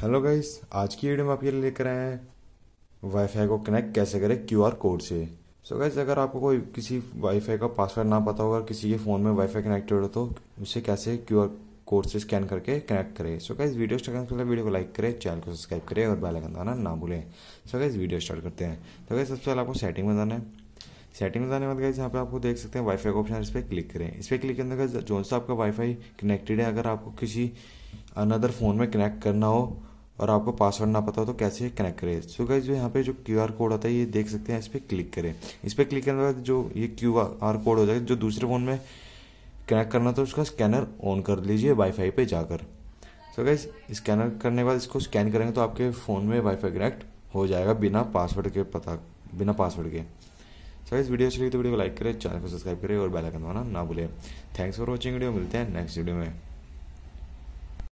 hello guys आज की video में आप ये लेकर आए हैं वाईफाई को कनेक्ट कैसे करें क्यूआर कोड से सो so गाइस अगर आपको कोई किसी वाईफाई का पासवर्ड ना पता होगा किसी के फ़ोन में वाईफाई कनेक्टेड हो तो उसे कैसे क्यूआर कोड से स्कैन करके कनेक्ट करें सो गाइस वीडियो स्टार्ट करने से वीडियो को लाइक करें चैनल को सब्सक्राइब करें और बैलाइकन दाना ना भूलें so guys guys video start करते हैं तो गाइस सबसे पहले आपको सेटिंग में जाना है सेटिंग में जाने बाद गाइज यहाँ पे आपको देख सकते हैं वाईफाई का ऑप्शन इस पर क्लिक करें इस पर क्लिक करने का जो सा आपका वाईफाई कनेक्टेड है अगर आपको किसी अनदर फ़ोन में कनेक्ट करना हो और आपको पासवर्ड ना पता हो तो कैसे कनेक्ट करें सो गाइज जो यहाँ पे जो क्यू आर कोड होता है ये देख सकते हैं इस पर क्लिक करें इस पर क्लिक करने के बाद जो ये क्यू आर कोड हो जाएगा जो दूसरे फ़ोन में कनेक्ट करना तो उसका स्कैनर ऑन कर लीजिए वाईफाई पे जाकर सो गाइज स्कैनर करने के बाद इसको स्कैन करेंगे तो आपके फ़ोन में वाईफाई कनेक्ट हो जाएगा बिना पासवर्ड के पता बिना पासवर्ड के सो so गाइज वीडियो अच्छी लगी तो वीडियो को लाइक करें चैनल को सब्सक्राइब करें और बेल आइकन दबाना ना भूलें थैंक्स फॉर वॉचिंग वीडियो मिलते हैं नेक्स्ट वीडियो में